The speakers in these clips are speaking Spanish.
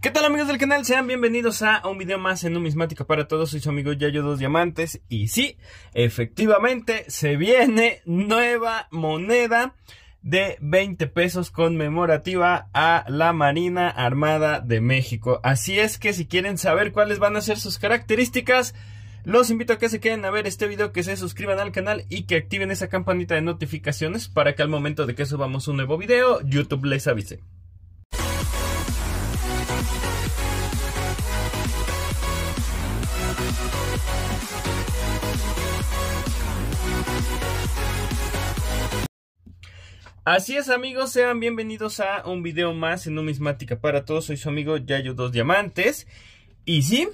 ¿Qué tal amigos del canal? Sean bienvenidos a un video más en Numismática para Todos. Soy su amigo Yayo Dos Diamantes y sí, efectivamente se viene nueva moneda de 20 pesos conmemorativa a la Marina Armada de México. Así es que si quieren saber cuáles van a ser sus características, los invito a que se queden a ver este video, que se suscriban al canal y que activen esa campanita de notificaciones para que al momento de que subamos un nuevo video, YouTube les avise. Así es amigos, sean bienvenidos a un video más en Numismática para todos. Soy su amigo Yayo Dos Diamantes. Y sí,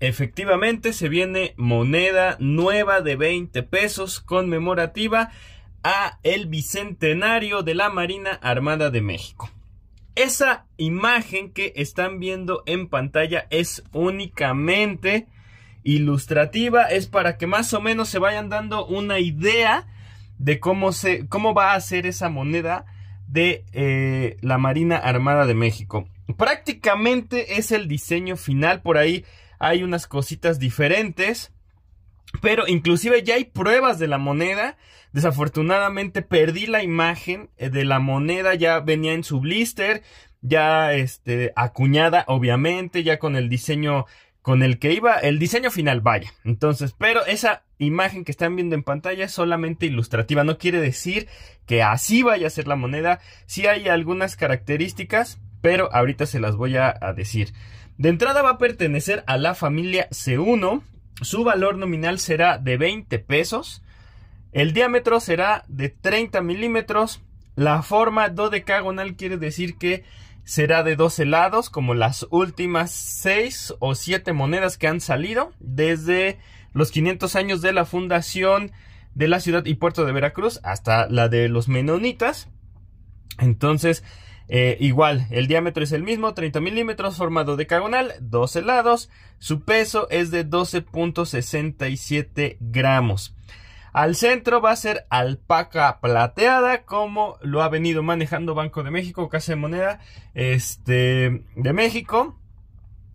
efectivamente se viene moneda nueva de 20 pesos conmemorativa a el bicentenario de la Marina Armada de México. Esa imagen que están viendo en pantalla es únicamente ilustrativa, es para que más o menos se vayan dando una idea de cómo, se, cómo va a ser esa moneda de eh, la Marina Armada de México. Prácticamente es el diseño final, por ahí hay unas cositas diferentes, pero inclusive ya hay pruebas de la moneda. Desafortunadamente perdí la imagen eh, de la moneda, ya venía en su blister, ya este, acuñada obviamente, ya con el diseño con el que iba el diseño final, vaya. Entonces, pero esa imagen que están viendo en pantalla es solamente ilustrativa, no quiere decir que así vaya a ser la moneda. Sí hay algunas características, pero ahorita se las voy a, decir. De entrada va a pertenecer a la familia C1, su valor nominal será de 20 pesos, el diámetro será de 30 milímetros, la forma dodecagonal quiere decir que será de 12 lados, como las últimas 6 o 7 monedas que han salido desde los 500 años de la fundación de la ciudad y puerto de Veracruz hasta la de los menonitas. Entonces, eh, igual, el diámetro es el mismo, 30 milímetros, formado decagonal, 12 lados, su peso es de 12.67 gramos. Al centro va a ser alpaca plateada, como lo ha venido manejando Banco de México, Casa de Moneda este, de México.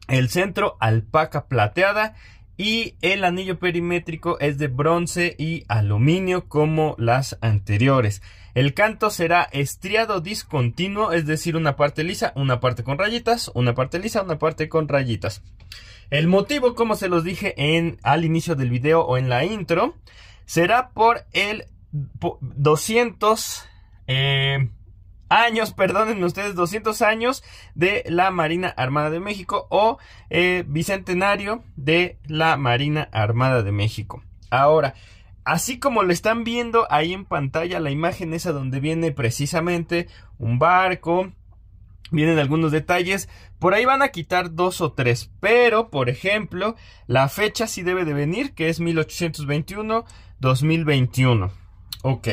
El centro, alpaca plateada. Y el anillo perimétrico es de bronce y aluminio como las anteriores. El canto será estriado discontinuo, es decir, una parte lisa, una parte con rayitas, una parte lisa, una parte con rayitas. El motivo, como se los dije en, al inicio del video o en la intro, será por el 200 eh, años, perdónenme ustedes, 200 años de la Marina Armada de México o eh, bicentenario de la Marina Armada de México. Ahora, así como lo están viendo ahí en pantalla, la imagen esa donde viene precisamente un barco, vienen algunos detalles. Por ahí van a quitar dos o tres, pero por ejemplo, la fecha sí debe de venir, que es 1821, 2021. Ok,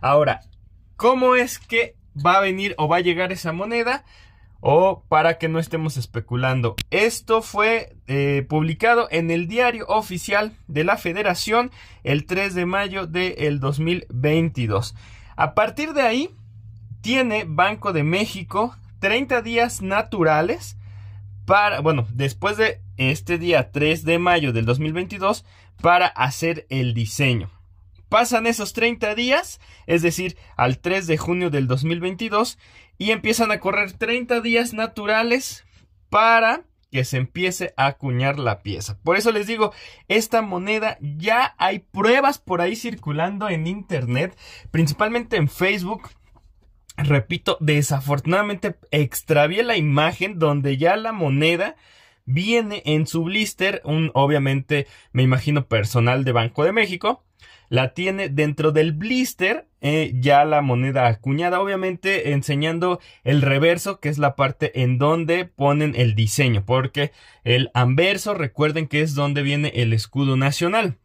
ahora, ¿cómo es que va a venir o va a llegar esa moneda? O para que no estemos especulando. Esto fue eh, publicado en el diario oficial de la federación el 3 de mayo del 2022. A partir de ahí, tiene Banco de México 30 días naturales para, bueno, después de este día 3 de mayo del 2022 para hacer el diseño. Pasan esos 30 días, es decir, al 3 de junio del 2022, y empiezan a correr 30 días naturales para que se empiece a acuñar la pieza. Por eso les digo, esta moneda ya hay pruebas por ahí circulando en Internet, principalmente en Facebook, repito, desafortunadamente extravié la imagen donde ya la moneda viene en su blister, un obviamente me imagino personal de Banco de México. La tiene dentro del blister, eh, ya la moneda acuñada, obviamente enseñando el reverso, que es la parte en donde ponen el diseño, porque el anverso, recuerden que es donde viene el escudo nacional,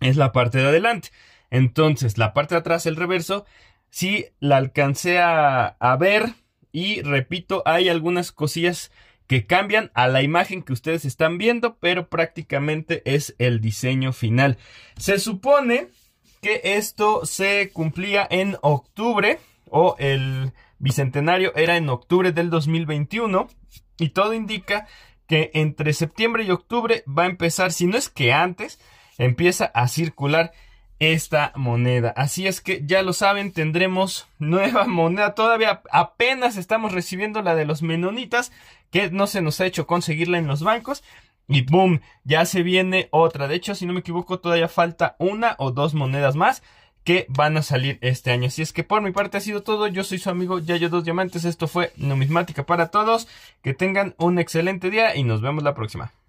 es la parte de adelante. Entonces, la parte de atrás, el reverso, sí la alcancé a, a ver y repito, hay algunas cosillas que cambian a la imagen que ustedes están viendo, pero prácticamente es el diseño final. Se supone que esto se cumplía en octubre o el bicentenario era en octubre del 2021 y todo indica que entre septiembre y octubre va a empezar, si no es que antes, empieza a circular esta moneda. Así es que ya lo saben, tendremos nueva moneda. Todavía apenas estamos recibiendo la de los menonitas, que no se nos ha hecho conseguirla en los bancos. Y boom, ya se viene otra. De hecho, si no me equivoco, todavía falta una o dos monedas más que van a salir este año. Así es que por mi parte ha sido todo. Yo soy su amigo Yayo Dos Diamantes. Esto fue Numismática para todos. Que tengan un excelente día y nos vemos la próxima.